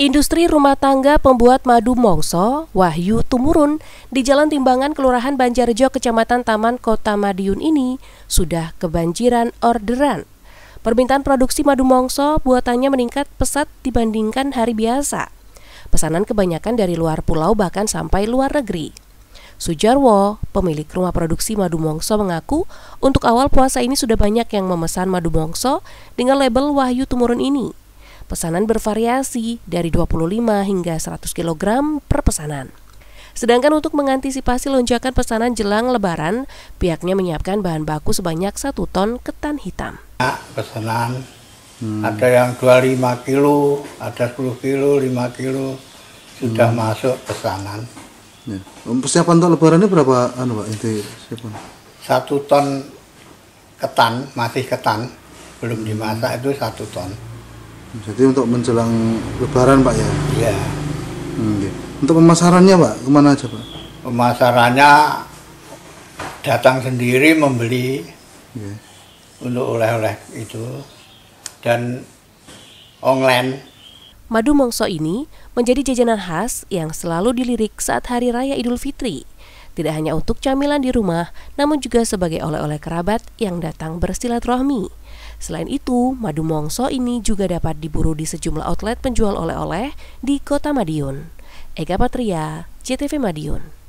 Industri rumah tangga pembuat madu mongso, Wahyu Tumurun, di Jalan Timbangan Kelurahan Banjarjo, Kecamatan Taman Kota Madiun ini sudah kebanjiran orderan. Permintaan produksi madu mongso buatannya meningkat pesat dibandingkan hari biasa. Pesanan kebanyakan dari luar pulau bahkan sampai luar negeri. Sujarwo, pemilik rumah produksi madu mongso mengaku untuk awal puasa ini sudah banyak yang memesan madu mongso dengan label Wahyu Tumurun ini. Pesanan bervariasi dari 25 hingga 100 kg per pesanan. Sedangkan untuk mengantisipasi lonjakan pesanan jelang lebaran, pihaknya menyiapkan bahan baku sebanyak 1 ton ketan hitam. Pesanan hmm. ada yang 25 kilo, ada 10 kilo, 5 kilo sudah hmm. masuk pesanan. Ya. Um, persiapan untuk Lebaran ini berapa anu Pak inti persiapan? Satu ton ketan, masih ketan, belum dimasak itu satu ton. Jadi untuk menjelang Lebaran Pak ya? Iya. Hmm, ya. Untuk pemasarannya Pak, kemana aja Pak? Pemasarannya datang sendiri membeli ya. untuk oleh-oleh itu dan online. Madu mongso ini menjadi jajanan khas yang selalu dilirik saat hari raya Idul Fitri. Tidak hanya untuk camilan di rumah, namun juga sebagai oleh-oleh kerabat yang datang bersilaturahmi. Selain itu, madu mongso ini juga dapat diburu di sejumlah outlet penjual oleh-oleh di Kota Madiun. Ega Patria, CTV Madiun.